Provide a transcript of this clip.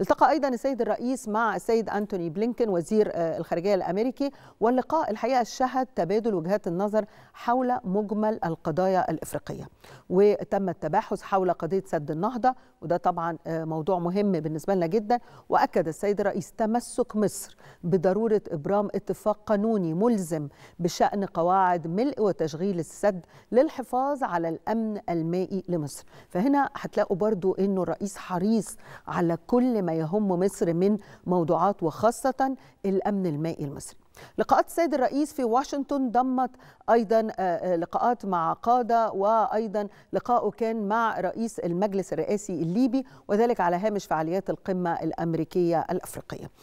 التقى أيضا السيد الرئيس مع السيد أنتوني بلينكن وزير آه، الخارجية الأمريكي واللقاء الحقيقة شهد تبادل وجهات النظر حول مجمل القضايا الإفريقية وتم التباحث حول قضية سد النهضة وده طبعا آه، موضوع مهم بالنسبة لنا جدا وأكد السيد الرئيس تمسك مصر بضرورة إبرام اتفاق قانوني ملزم بشأن قواعد ملء وتشغيل السد للحفاظ على الأمن المائي لمصر فهنا هتلاقوا برضو أنه الرئيس حريص على كل ما يهم مصر من موضوعات وخاصة الأمن المائي المصري لقاءات السيد الرئيس في واشنطن ضمت ايضا آه، آه، لقاءات مع قاده وايضا لقاؤه كان مع رئيس المجلس الرئاسي الليبي وذلك على هامش فعاليات القمه الامريكيه الافريقيه.